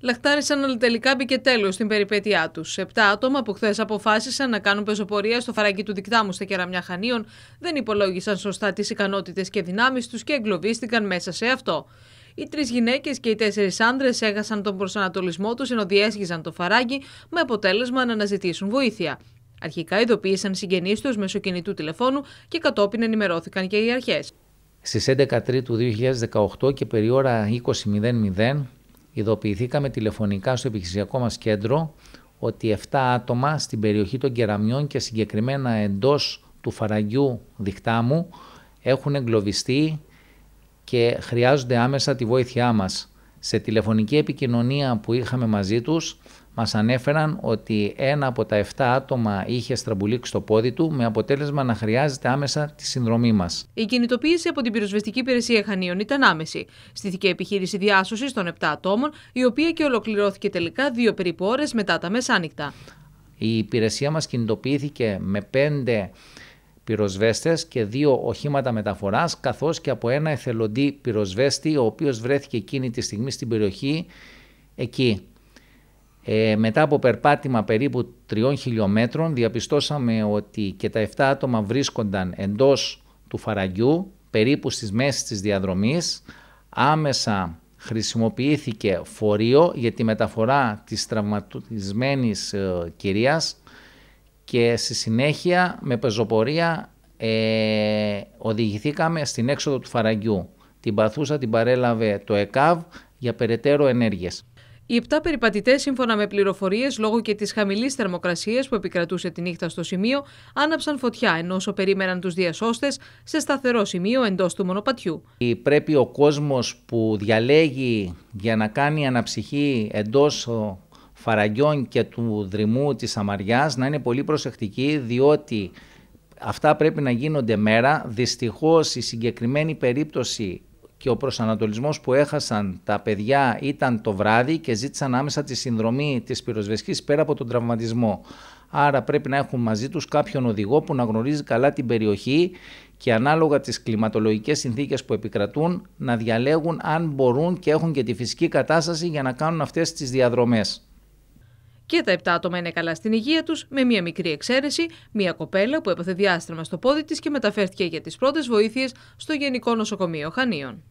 Λαχτάρισαν αλλά τελικά μπήκε τέλος στην περιπέτειά τους. Επτά άτομα που χθες αποφάσισαν να κάνουν πεζοπορία στο φαραγγί του δικτάμου στα κεραμιά Χανίων δεν υπολόγισαν σωστά τις ικανότητες και δυνάμεις τους και εγκλωβίστηκαν μέσα σε αυτό. Οι τρεις γυναίκες και οι τέσσερις άντρες έχασαν τον προσανατολισμό τους ενώ διέσχιζαν το φαράγγι με αποτέλεσμα να αναζητήσουν βοήθεια. Αρχικά ειδοποίησαν συγγενείς τους μέσω κινητού τηλεφώνου και κατόπιν ενημερώθηκαν και οι αρχές. Στις 11 Τρίτου 2018 και περί ώρα 20.00 Ειδοποιηθήκαμε τηλεφωνικά στο επιχειρησιακό μας κέντρο ότι 7 άτομα στην περιοχή των Κεραμιών και συγκεκριμένα εντός του Φαραγγιού δικτάμου έχουν εγκλωβιστεί και χρειάζονται άμεσα τη βοήθειά μας. Σε τηλεφωνική επικοινωνία που είχαμε μαζί τους, μας ανέφεραν ότι ένα από τα 7 άτομα είχε στραμπουλήξει το πόδι του με αποτέλεσμα να χρειάζεται άμεσα τη συνδρομή μας. Η κινητοποίηση από την πυροσβεστική υπηρεσία Χανίων ήταν άμεση. Στήθηκε επιχείρηση διάσωσης των 7 ατόμων, η οποία και ολοκληρώθηκε τελικά δύο περίπου ώρες μετά τα μεσάνυχτα. Η υπηρεσία μας κινητοποιήθηκε με 5 πυροσβέστες και δύο οχήματα μεταφοράς καθώς και από ένα εθελοντή πυροσβέστη ο οποίος βρέθηκε εκείνη τη στιγμή στην περιοχή εκεί. Ε, μετά από περπάτημα περίπου 3 χιλιόμετρων διαπιστώσαμε ότι και τα 7 άτομα βρίσκονταν εντός του φαραγγιού περίπου στις μέσεις της διαδρομής. Άμεσα χρησιμοποιήθηκε φορείο για τη μεταφορά της τραυματισμένης ε, κυρίας και στη συνέχεια με πεζοπορία ε, οδηγηθήκαμε στην έξοδο του Φαραγγιού. Την παθούσα την παρέλαβε το ΕΚΑΒ για περαιτέρω ενέργειες. Οι 7 περιπατητές, σύμφωνα με πληροφορίες, λόγω και της χαμηλής θερμοκρασίας που επικρατούσε τη νύχτα στο σημείο, άναψαν φωτιά ενώ όσο περίμεναν τους διασώστες σε σταθερό σημείο εντός του μονοπατιού. Πρέπει ο κόσμος που διαλέγει για να κάνει αναψυχή εντός Φαραγκιών και του Δρυμού της Αμαριάς να είναι πολύ προσεκτικοί διότι αυτά πρέπει να γίνονται μέρα. Δυστυχώς η συγκεκριμένη περίπτωση και ο προσανατολισμός που έχασαν τα παιδιά ήταν το βράδυ και ζήτησαν άμεσα τη συνδρομή της πυροσβεσκής πέρα από τον τραυματισμό. Άρα πρέπει να έχουν μαζί τους κάποιον οδηγό που να γνωρίζει καλά την περιοχή και ανάλογα τις κλιματολογικές συνθήκες που επικρατούν να διαλέγουν αν μπορούν και έχουν και τη φυσική κατάσταση για να κάνουν αυτές τις διαδρομές. Και τα 7 άτομα είναι καλά στην υγεία τους, με μία μικρή εξαίρεση, μία κοπέλα που έπαθε διάστρεμα στο πόδι της και μεταφέρθηκε για τις πρώτες βοήθειες στο Γενικό Νοσοκομείο Χανίων.